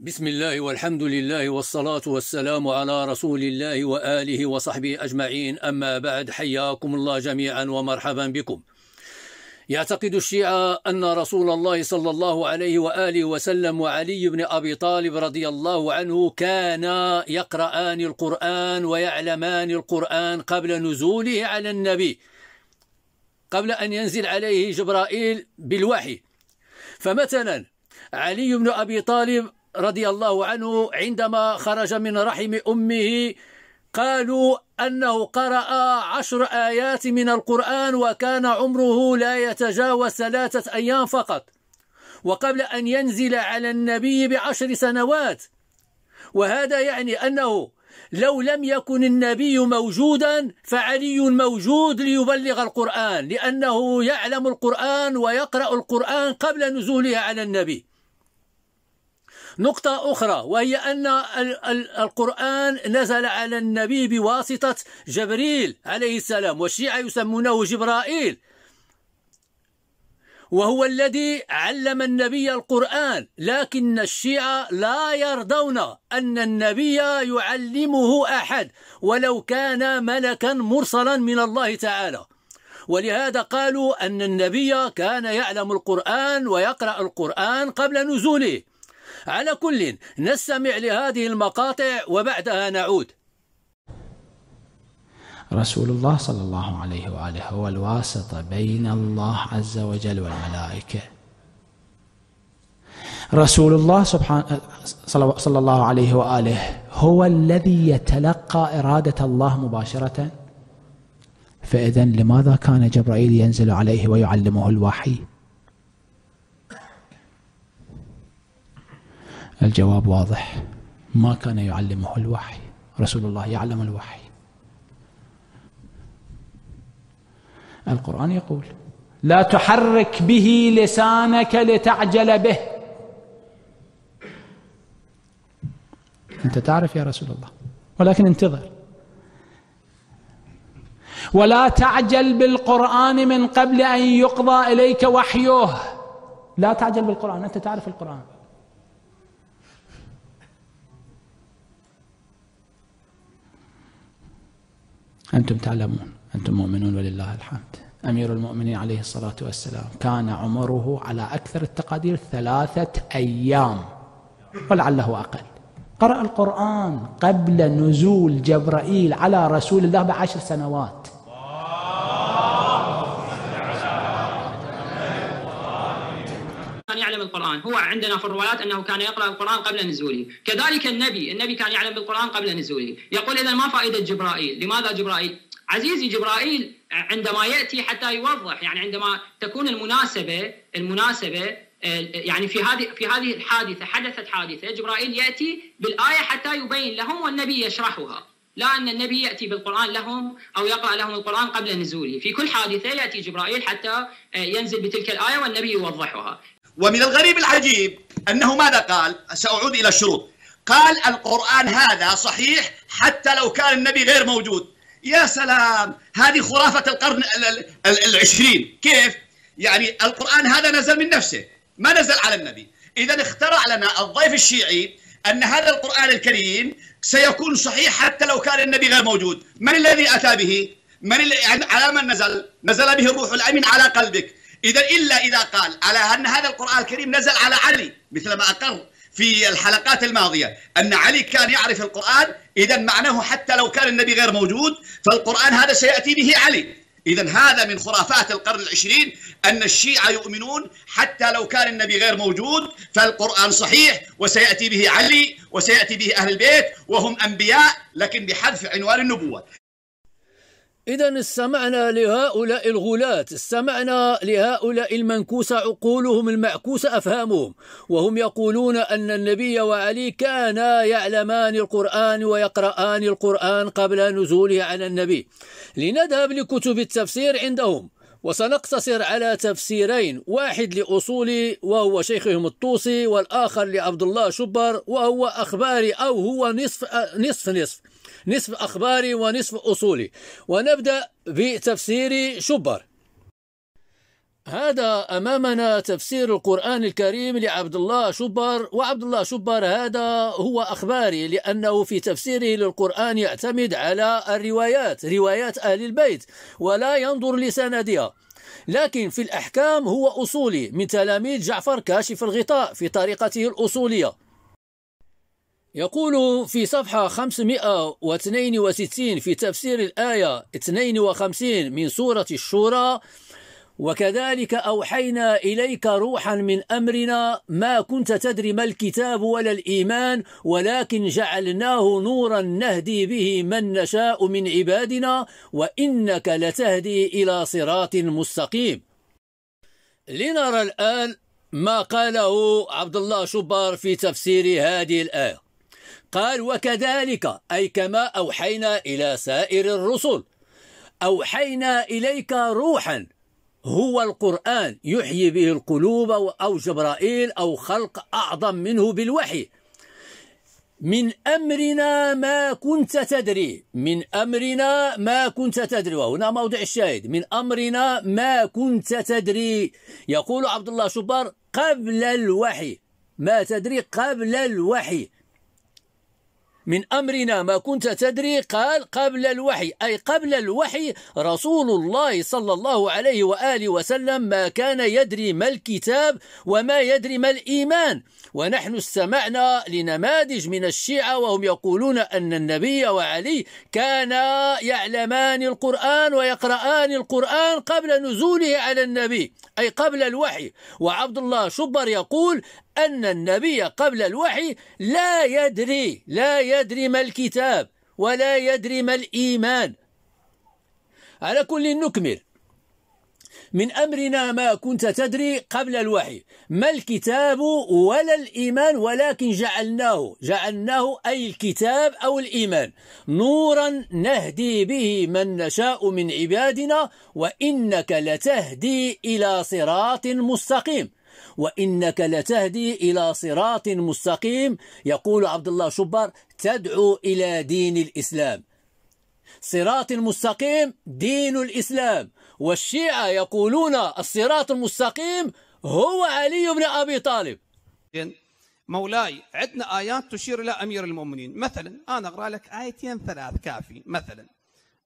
بسم الله والحمد لله والصلاة والسلام على رسول الله وآله وصحبه أجمعين أما بعد حياكم الله جميعا ومرحبا بكم يعتقد الشيعة أن رسول الله صلى الله عليه وآله وسلم وعلي بن أبي طالب رضي الله عنه كانا يقرآن القرآن ويعلمان القرآن قبل نزوله على النبي قبل أن ينزل عليه جبرائيل بالوحي فمثلا علي بن أبي طالب رضي الله عنه عندما خرج من رحم أمه قالوا أنه قرأ عشر آيات من القرآن وكان عمره لا يتجاوز ثلاثة أيام فقط وقبل أن ينزل على النبي بعشر سنوات وهذا يعني أنه لو لم يكن النبي موجودا فعلي موجود ليبلغ القرآن لأنه يعلم القرآن ويقرأ القرآن قبل نزوله على النبي نقطة أخرى وهي أن القرآن نزل على النبي بواسطة جبريل عليه السلام والشيعة يسمونه جبرائيل وهو الذي علم النبي القرآن لكن الشيعة لا يرضون أن النبي يعلمه أحد ولو كان ملكا مرسلا من الله تعالى ولهذا قالوا أن النبي كان يعلم القرآن ويقرأ القرآن قبل نزوله على كل نستمع لهذه المقاطع وبعدها نعود رسول الله صلى الله عليه وآله هو الواسطة بين الله عز وجل والملائكة رسول الله سبحانه صلى الله عليه وآله هو الذي يتلقى إرادة الله مباشرة فإذا لماذا كان جبرائيل ينزل عليه ويعلمه الوحي الجواب واضح ما كان يعلمه الوحي رسول الله يعلم الوحي القرآن يقول لا تحرك به لسانك لتعجل به أنت تعرف يا رسول الله ولكن انتظر ولا تعجل بالقرآن من قبل أن يقضى إليك وحيه لا تعجل بالقرآن أنت تعرف القرآن أنتم تعلمون أنتم مؤمنون ولله الحمد أمير المؤمنين عليه الصلاة والسلام كان عمره على أكثر التقادير ثلاثة أيام ولعله أقل قرأ القرآن قبل نزول جبرائيل على رسول الله بعشر سنوات القرآن هو عندنا في الروايات أنه كان يقرأ القرآن قبل نزوله كذلك النبي النبي كان يعلم بالقرآن قبل نزوله يقول إذا ما فائدة جبرائيل لماذا جبرائيل عزيزي جبرائيل عندما يأتي حتى يوضح يعني عندما تكون المناسبة المناسبة آه، يعني في هذه في هذه الحادثة حدثت حادثة جبرائيل يأتي بالآية حتى يبين لهم والنبي يشرحها لا أن النبي يأتي بالقرآن لهم أو يقرأ لهم القرآن قبل نزوله في كل حادثة يأتي جبرائيل حتى آه، ينزل بتلك الآية والنبي يوضحها ومن الغريب العجيب أنه ماذا قال سأعود إلى الشروط قال القرآن هذا صحيح حتى لو كان النبي غير موجود يا سلام هذه خرافة القرن العشرين كيف؟ يعني القرآن هذا نزل من نفسه ما نزل على النبي إذا اخترع لنا الضيف الشيعي أن هذا القرآن الكريم سيكون صحيح حتى لو كان النبي غير موجود من الذي أتى به؟ من يعني على من نزل؟ نزل به الروح الأمين على قلبك إذا إلا إذا قال على أن هذا القرآن الكريم نزل على علي مثل ما أقر في الحلقات الماضية أن علي كان يعرف القرآن إذا معناه حتى لو كان النبي غير موجود فالقرآن هذا سيأتي به علي إذا هذا من خرافات القرن العشرين أن الشيعة يؤمنون حتى لو كان النبي غير موجود فالقرآن صحيح وسيأتي به علي وسيأتي به أهل البيت وهم أنبياء لكن بحذف عنوان النبوة إذا استمعنا لهؤلاء الغلاة استمعنا لهؤلاء المنكوس عقولهم المعكوس أفهامهم وهم يقولون أن النبي وعلي كانا يعلمان القرآن ويقرآن القرآن قبل نزوله على النبي لنذهب لكتب التفسير عندهم وسنقتصر على تفسيرين واحد لأصولي وهو شيخهم الطوسي والآخر لعبد الله شبر وهو أخباري أو هو نصف نصف نصف نصف أخباري ونصف أصولي ونبدأ بتفسير شبر هذا أمامنا تفسير القرآن الكريم لعبد الله شبر وعبد الله شبر هذا هو أخباري لأنه في تفسيره للقرآن يعتمد على الروايات روايات أهل البيت ولا ينظر لسندها لكن في الأحكام هو أصولي من تلاميذ جعفر كاشف الغطاء في طريقته الأصولية يقول في صفحة 562 في تفسير الآية 52 من سورة الشورى وكذلك أوحينا إليك روحا من أمرنا ما كنت تدري ما الكتاب ولا الإيمان ولكن جعلناه نورا نهدي به من نشاء من عبادنا وإنك لتهدي إلى صراط مستقيم لنرى الآن ما قاله عبد الله شبار في تفسير هذه الآية قال وكذلك أي كما أوحينا إلى سائر الرسل أوحينا إليك روحا هو القرآن يحيي به القلوب أو جبرائيل أو خلق أعظم منه بالوحي من أمرنا ما كنت تدري من أمرنا ما كنت تدري وهنا موضع الشاهد من أمرنا ما كنت تدري يقول عبد الله شبار قبل الوحي ما تدري قبل الوحي من أمرنا ما كنت تدري قال قبل الوحي أي قبل الوحي رسول الله صلى الله عليه وآله وسلم ما كان يدري ما الكتاب وما يدري ما الإيمان ونحن استمعنا لنماذج من الشيعة وهم يقولون أن النبي وعلي كانا يعلمان القرآن ويقرآن القرآن قبل نزوله على النبي أي قبل الوحي وعبد الله شبر يقول أن النبي قبل الوحي لا يدري لا يدري ما الكتاب ولا يدري ما الإيمان على كل نكمل من أمرنا ما كنت تدري قبل الوحي ما الكتاب ولا الإيمان ولكن جعلناه جعلناه أي الكتاب أو الإيمان نورا نهدي به من نشاء من عبادنا وإنك لتهدي إلى صراط مستقيم وإنك لتهدي إلى صراط مستقيم يقول عبد الله شبر تدعو إلى دين الإسلام صراط مستقيم دين الإسلام والشيعة يقولون الصراط المستقيم هو علي بن أبي طالب مولاي عندنا آيات تشير إلى أمير المؤمنين مثلا أنا أقرأ لك آيتين ثلاث كافي مثلا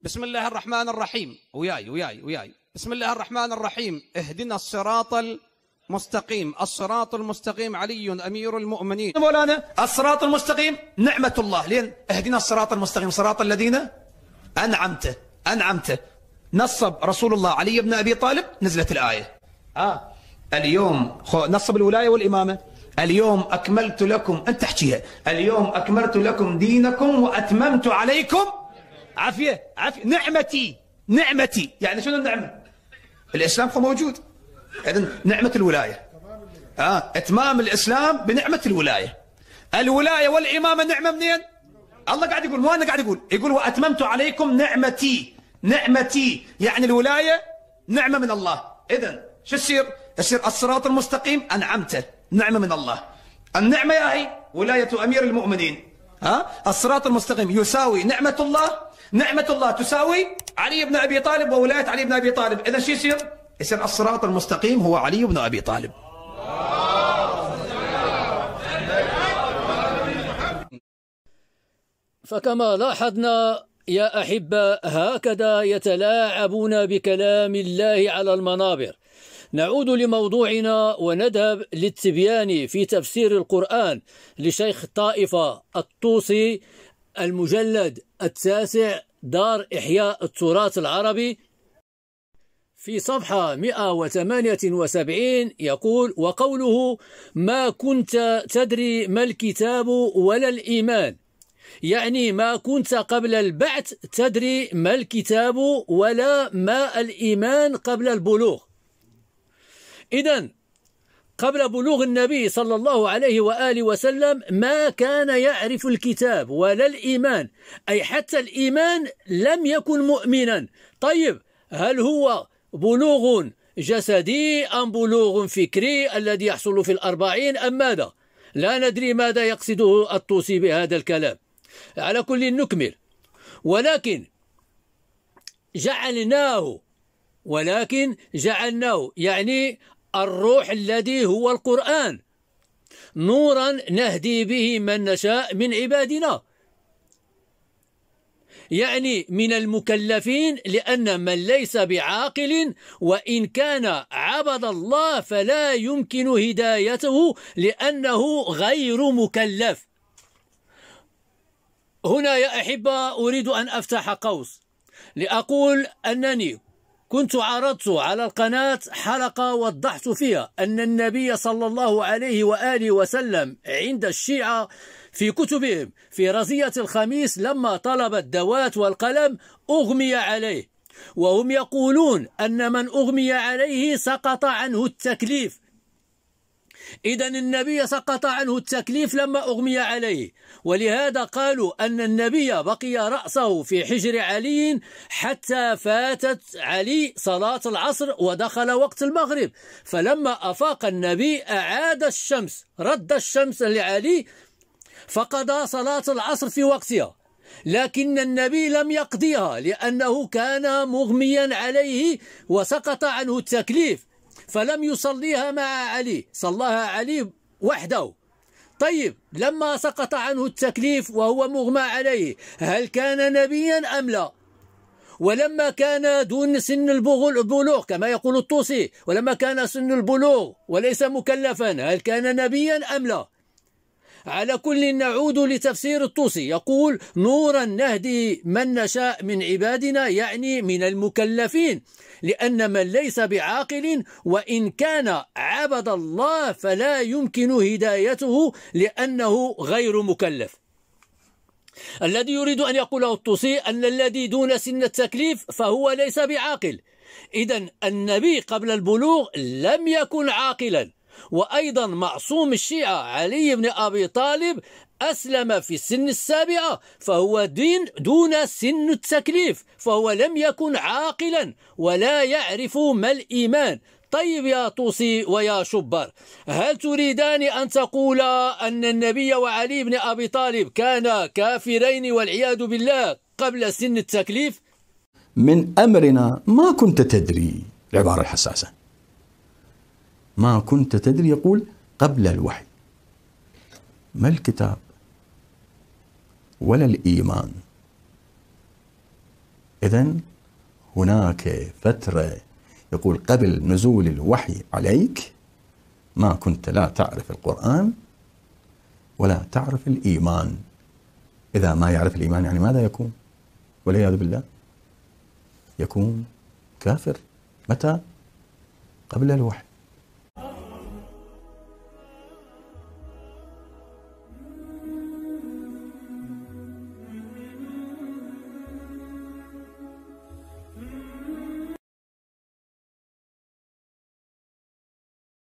بسم الله الرحمن الرحيم وياي وياي وياي بسم الله الرحمن الرحيم اهدنا الصراط ال... مستقيم الصراط المستقيم علي أمير المؤمنين مولانا طيب الصراط المستقيم نعمة الله لين اهدنا الصراط المستقيم صراط الذين أنعمته أنعمته نصب رسول الله علي بن أبي طالب نزلت الآية آه اليوم نصب الولاية والإمامة اليوم أكملت لكم أنت تحكيها اليوم أكملت لكم دينكم وأتممت عليكم عافية عافية نعمتي نعمتي يعني شنو النعمة الإسلام موجود إذن نعمة الولاية آه إتمام الإسلام بنعمة الولاية الولاية والإمامة نعمة منين؟ الله قاعد يقول مو أنا قاعد يقول يقول وأتممت عليكم نعمتي نعمتي يعني الولاية نعمة من الله إذا شو يصير؟ يصير الصراط المستقيم أنعمته نعمة من الله النعمة يا هي ولاية أمير المؤمنين ها الصراط المستقيم يساوي نعمة الله نعمة الله تساوي علي بن أبي طالب وولاية علي بن أبي طالب إذا شو يصير؟ إذن الصراط المستقيم هو علي بن أبي طالب فكما لاحظنا يا أحبة هكذا يتلاعبون بكلام الله على المنابر نعود لموضوعنا ونذهب للتبيان في تفسير القرآن لشيخ الطائفة الطوسي المجلد التاسع دار إحياء التراث العربي في صفحة 178 يقول وقوله ما كنت تدري ما الكتاب ولا الإيمان يعني ما كنت قبل البعث تدري ما الكتاب ولا ما الإيمان قبل البلوغ إذا قبل بلوغ النبي صلى الله عليه وآله وسلم ما كان يعرف الكتاب ولا الإيمان أي حتى الإيمان لم يكن مؤمنا طيب هل هو بلوغ جسدي أم بلوغ فكري الذي يحصل في الأربعين أم ماذا لا ندري ماذا يقصده الطوسي بهذا الكلام على كل نكمل ولكن جعلناه ولكن جعلناه يعني الروح الذي هو القرآن نورا نهدي به من نشاء من عبادنا يعني من المكلفين لأن من ليس بعاقل وإن كان عبد الله فلا يمكن هدايته لأنه غير مكلف هنا يا أحبة أريد أن أفتح قوس لأقول أنني كنت عرضت على القناة حلقة وضحت فيها أن النبي صلى الله عليه وآله وسلم عند الشيعة في كتبهم في رزية الخميس لما طلب الدوات والقلم أغمي عليه وهم يقولون أن من أغمي عليه سقط عنه التكليف إذا النبي سقط عنه التكليف لما أغمي عليه ولهذا قالوا أن النبي بقي رأسه في حجر علي حتى فاتت علي صلاة العصر ودخل وقت المغرب فلما أفاق النبي أعاد الشمس رد الشمس لعلي فقضى صلاة العصر في وقتها لكن النبي لم يقضيها لأنه كان مغميا عليه وسقط عنه التكليف فلم يصليها مع علي صلاها علي وحده طيب لما سقط عنه التكليف وهو مغمى عليه هل كان نبيا أم لا ولما كان دون سن البلوغ كما يقول الطوسي ولما كان سن البلوغ وليس مكلفا هل كان نبيا أم لا على كل نعود لتفسير الطوسي يقول نورا نهدي من نشاء من عبادنا يعني من المكلفين لأن من ليس بعاقل وإن كان عبد الله فلا يمكن هدايته لأنه غير مكلف الذي يريد أن يقوله الطوسي أن الذي دون سن التكليف فهو ليس بعاقل إذا النبي قبل البلوغ لم يكن عاقلا وأيضا معصوم الشيعة علي بن أبي طالب أسلم في سن السابعة فهو دين دون سن التكليف فهو لم يكن عاقلا ولا يعرف ما الإيمان طيب يا طوسي ويا شبر هل تريدان أن تقولا أن النبي وعلي بن أبي طالب كانا كافرين والعياذ بالله قبل سن التكليف؟ من أمرنا ما كنت تدري العبارة الحساسة ما كنت تدري يقول قبل الوحي ما الكتاب ولا الإيمان إذا هناك فترة يقول قبل نزول الوحي عليك ما كنت لا تعرف القرآن ولا تعرف الإيمان إذا ما يعرف الإيمان يعني ماذا يكون والعياذ بالله يكون كافر متى قبل الوحي